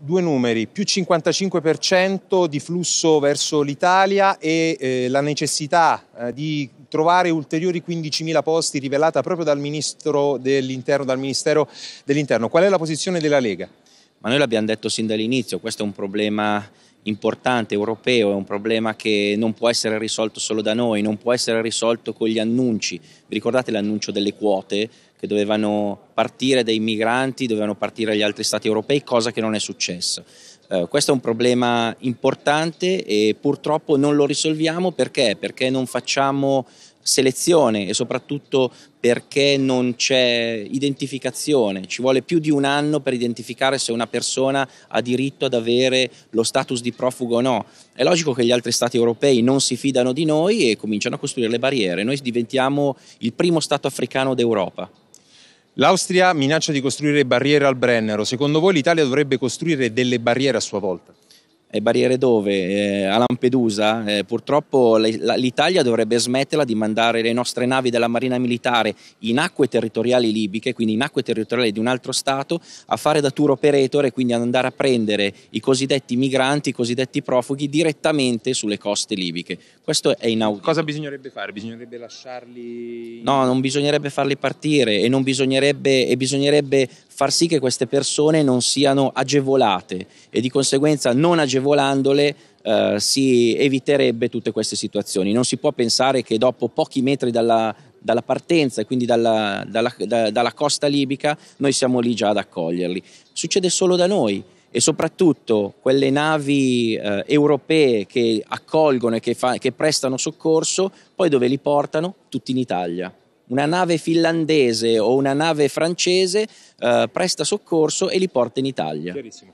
Due numeri, più 55% di flusso verso l'Italia e eh, la necessità eh, di trovare ulteriori 15.000 posti rivelata proprio dal Ministro dell'Interno, dal Ministero dell'Interno. Qual è la posizione della Lega? ma noi l'abbiamo detto sin dall'inizio, questo è un problema importante, europeo, è un problema che non può essere risolto solo da noi, non può essere risolto con gli annunci. Vi ricordate l'annuncio delle quote che dovevano partire dai migranti, dovevano partire dagli altri stati europei, cosa che non è successa. Eh, questo è un problema importante e purtroppo non lo risolviamo perché? Perché non facciamo selezione e soprattutto perché non c'è identificazione. Ci vuole più di un anno per identificare se una persona ha diritto ad avere lo status di profugo o no. È logico che gli altri stati europei non si fidano di noi e cominciano a costruire le barriere. Noi diventiamo il primo stato africano d'Europa. L'Austria minaccia di costruire barriere al Brennero. Secondo voi l'Italia dovrebbe costruire delle barriere a sua volta? e barriere dove eh, a Lampedusa eh, purtroppo l'Italia dovrebbe smetterla di mandare le nostre navi della Marina Militare in acque territoriali libiche, quindi in acque territoriali di un altro Stato, a fare da tour operator e quindi andare a prendere i cosiddetti migranti, i cosiddetti profughi direttamente sulle coste libiche. Questo è inaudito. Cosa bisognerebbe fare? Bisognerebbe lasciarli... No, non bisognerebbe farli partire e, bisognerebbe, e bisognerebbe far sì che queste persone non siano agevolate e di conseguenza non agevolandole eh, si eviterebbe tutte queste situazioni. Non si può pensare che dopo pochi metri dalla, dalla partenza e quindi dalla, dalla, da, dalla costa libica noi siamo lì già ad accoglierli. Succede solo da noi e soprattutto quelle navi eh, europee che accolgono e che, fa, che prestano soccorso, poi dove li portano? Tutti in Italia una nave finlandese o una nave francese eh, presta soccorso e li porta in Italia. Chiarissimo.